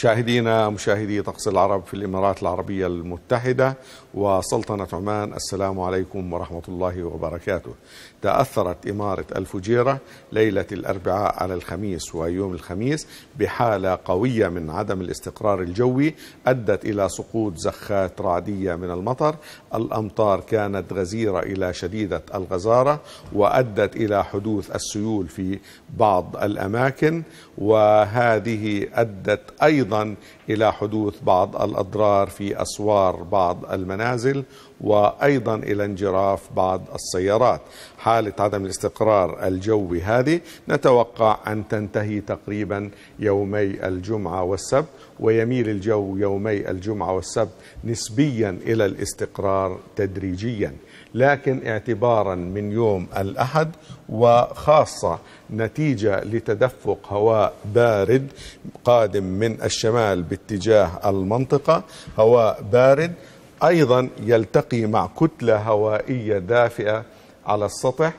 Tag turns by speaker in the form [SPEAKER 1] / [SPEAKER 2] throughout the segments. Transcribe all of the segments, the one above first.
[SPEAKER 1] مشاهدينا مشاهدي طقس العرب في الإمارات العربية المتحدة وسلطنة عمان السلام عليكم ورحمة الله وبركاته تأثرت إمارة الفجيرة ليلة الأربعاء على الخميس ويوم الخميس بحالة قوية من عدم الاستقرار الجوي أدت إلى سقوط زخات رعدية من المطر الأمطار كانت غزيرة إلى شديدة الغزارة وأدت إلى حدوث السيول في بعض الأماكن وهذه أدت أيضا ايضا الى حدوث بعض الاضرار في اسوار بعض المنازل وايضا الى انجراف بعض السيارات. حاله عدم الاستقرار الجوي هذه نتوقع ان تنتهي تقريبا يومي الجمعه والسبت ويميل الجو يومي الجمعه والسبت نسبيا الى الاستقرار تدريجيا، لكن اعتبارا من يوم الاحد وخاصة نتيجة لتدفق هواء بارد قادم من الشمال باتجاه المنطقة هواء بارد أيضا يلتقي مع كتلة هوائية دافئة على السطح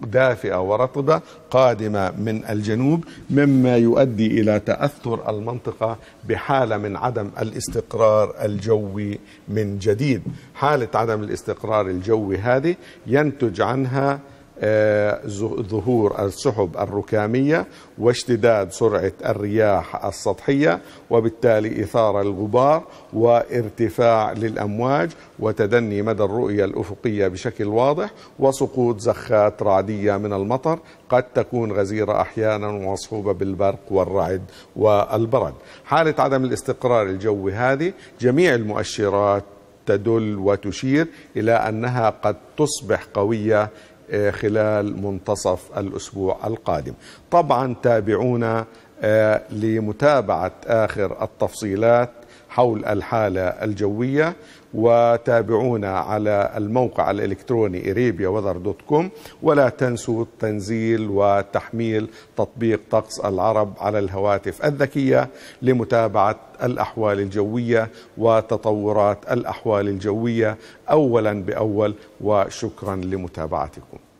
[SPEAKER 1] دافئة ورطبة قادمة من الجنوب مما يؤدي إلى تأثر المنطقة بحالة من عدم الاستقرار الجوي من جديد حالة عدم الاستقرار الجوي هذه ينتج عنها آه، ظهور السحب الركامية واشتداد سرعة الرياح السطحية وبالتالي إثارة الغبار وارتفاع للأمواج وتدني مدى الرؤية الأفقية بشكل واضح وسقوط زخات رعدية من المطر قد تكون غزيرة أحيانا ومصحوبة بالبرق والرعد والبرد حالة عدم الاستقرار الجوي هذه جميع المؤشرات تدل وتشير إلى أنها قد تصبح قوية آه، خلال منتصف الأسبوع القادم طبعا تابعونا آه، لمتابعة آخر التفصيلات حول الحالة الجوية وتابعونا على الموقع الإلكتروني إريبيا وذر دوت كوم ولا تنسوا تنزيل وتحميل تطبيق طقس العرب على الهواتف الذكية لمتابعة الأحوال الجوية وتطورات الأحوال الجوية أولا بأول وشكرا لمتابعتكم